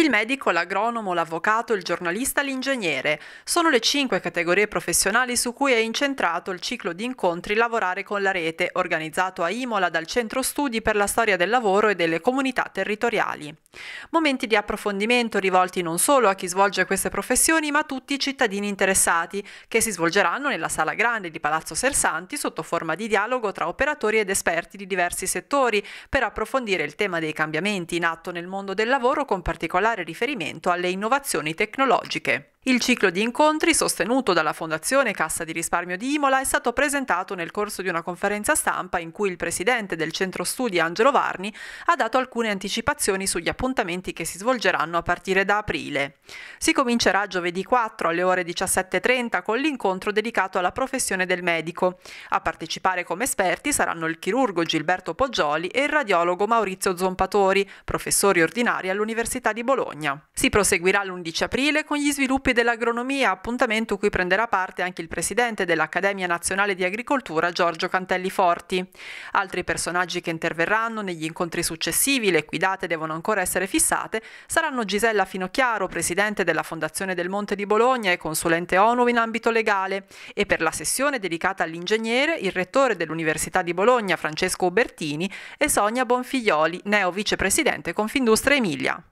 Il medico, l'agronomo, l'avvocato, il giornalista, l'ingegnere. Sono le cinque categorie professionali su cui è incentrato il ciclo di incontri Lavorare con la rete, organizzato a Imola dal Centro Studi per la Storia del Lavoro e delle Comunità Territoriali. Momenti di approfondimento rivolti non solo a chi svolge queste professioni, ma a tutti i cittadini interessati, che si svolgeranno nella Sala Grande di Palazzo Sersanti sotto forma di dialogo tra operatori ed esperti di diversi settori per approfondire il tema dei cambiamenti in atto nel mondo del lavoro con particolare particolare riferimento alle innovazioni tecnologiche. Il ciclo di incontri, sostenuto dalla Fondazione Cassa di risparmio di Imola, è stato presentato nel corso di una conferenza stampa in cui il presidente del centro studi Angelo Varni ha dato alcune anticipazioni sugli appuntamenti che si svolgeranno a partire da aprile. Si comincerà giovedì 4 alle ore 17.30 con l'incontro dedicato alla professione del medico. A partecipare come esperti saranno il chirurgo Gilberto Poggioli e il radiologo Maurizio Zompatori, professori ordinari all'Università di Bologna. Si proseguirà l'11 aprile con gli sviluppi sviluppi dell'agronomia, appuntamento cui prenderà parte anche il presidente dell'Accademia Nazionale di Agricoltura Giorgio Cantelli Forti. Altri personaggi che interverranno negli incontri successivi, le cui date devono ancora essere fissate, saranno Gisella Finocchiaro, presidente della Fondazione del Monte di Bologna e consulente ONU in ambito legale, e per la sessione dedicata all'ingegnere il rettore dell'Università di Bologna Francesco Ubertini e Sonia Bonfiglioli, neo vicepresidente Confindustria Emilia.